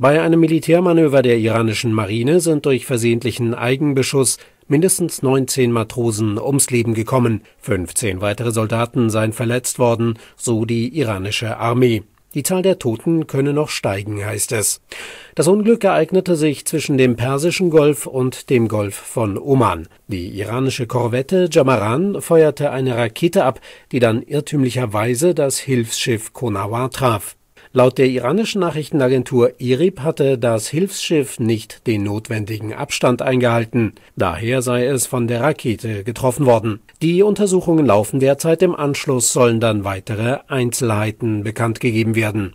Bei einem Militärmanöver der iranischen Marine sind durch versehentlichen Eigenbeschuss mindestens 19 Matrosen ums Leben gekommen, 15 weitere Soldaten seien verletzt worden, so die iranische Armee. Die Zahl der Toten könne noch steigen, heißt es. Das Unglück ereignete sich zwischen dem Persischen Golf und dem Golf von Oman. Die iranische Korvette Jamaran feuerte eine Rakete ab, die dann irrtümlicherweise das Hilfsschiff Konawa traf. Laut der iranischen Nachrichtenagentur IRIB hatte das Hilfsschiff nicht den notwendigen Abstand eingehalten. Daher sei es von der Rakete getroffen worden. Die Untersuchungen laufen derzeit. Im Anschluss sollen dann weitere Einzelheiten bekannt gegeben werden